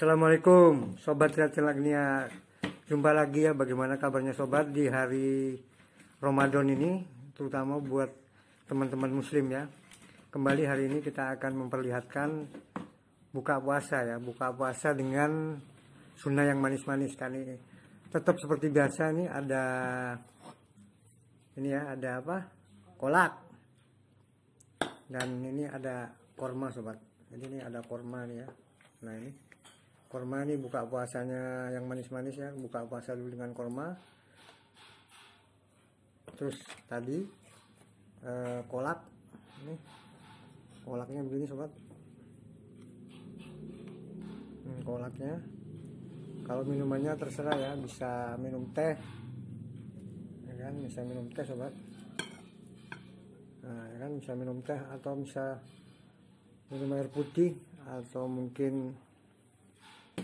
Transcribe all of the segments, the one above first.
Assalamualaikum Sobat Sehat Celagnia Jumpa lagi ya bagaimana kabarnya Sobat di hari Ramadan ini Terutama buat teman-teman muslim ya Kembali hari ini kita akan memperlihatkan Buka puasa ya Buka puasa dengan sunnah yang manis-manis kan ini Tetap seperti biasa nih ada Ini ya ada apa Kolak Dan ini ada korma sobat Jadi ini ada korma nih ya Nah ini korma ini buka puasanya yang manis-manis ya buka puasa dulu dengan korma terus tadi eh, kolak ini kolaknya begini sobat hmm, kolaknya kalau minumannya terserah ya bisa minum teh ya kan bisa minum teh sobat nah ya kan bisa minum teh atau bisa minum air putih atau mungkin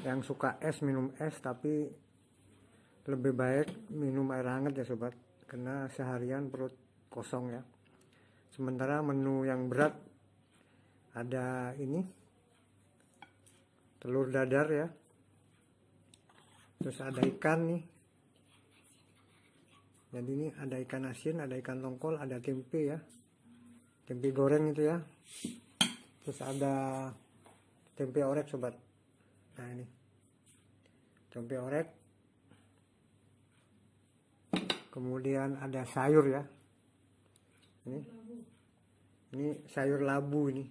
yang suka es minum es tapi lebih baik minum air hangat ya sobat karena seharian perut kosong ya sementara menu yang berat ada ini telur dadar ya terus ada ikan nih jadi ini ada ikan asin ada ikan tongkol ada tempe ya tempe goreng itu ya terus ada tempe orek sobat nah ini cobek orek kemudian ada sayur ya ini ini sayur labu ini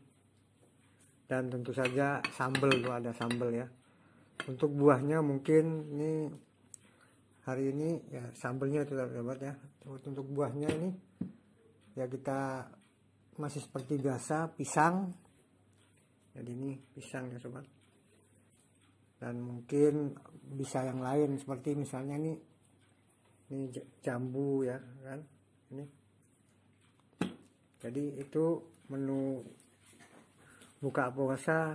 dan tentu saja sambel tuh ada sambel ya untuk buahnya mungkin ini hari ini ya sambelnya itu dapat ya untuk buahnya ini ya kita masih seperti biasa pisang jadi ini pisang ya sobat dan mungkin bisa yang lain seperti misalnya ini ini jambu ya kan ini jadi itu menu buka puasa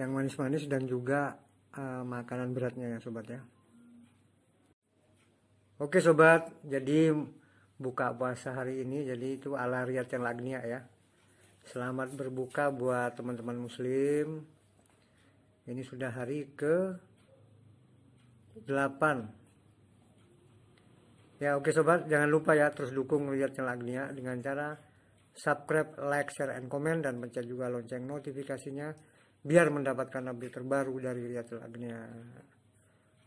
yang manis-manis dan juga uh, makanan beratnya ya sobat ya Oke sobat, jadi buka puasa hari ini jadi itu ala riat yang lagnia ya. Selamat berbuka buat teman-teman muslim ini sudah hari ke 8 ya oke sobat jangan lupa ya terus dukung lihat channel Agnia dengan cara subscribe like share and comment dan pencet juga lonceng notifikasinya biar mendapatkan update terbaru dari channel Agnia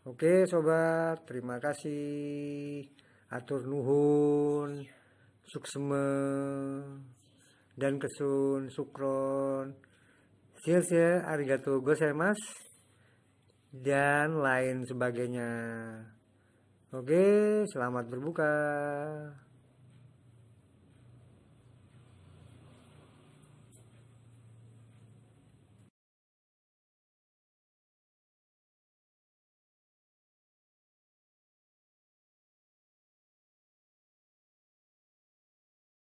oke sobat terima kasih atur nuhun sukseme dan kesun sukron Iya ya, arigato gozaimasu, dan lain sebagainya. Oke, selamat berbuka.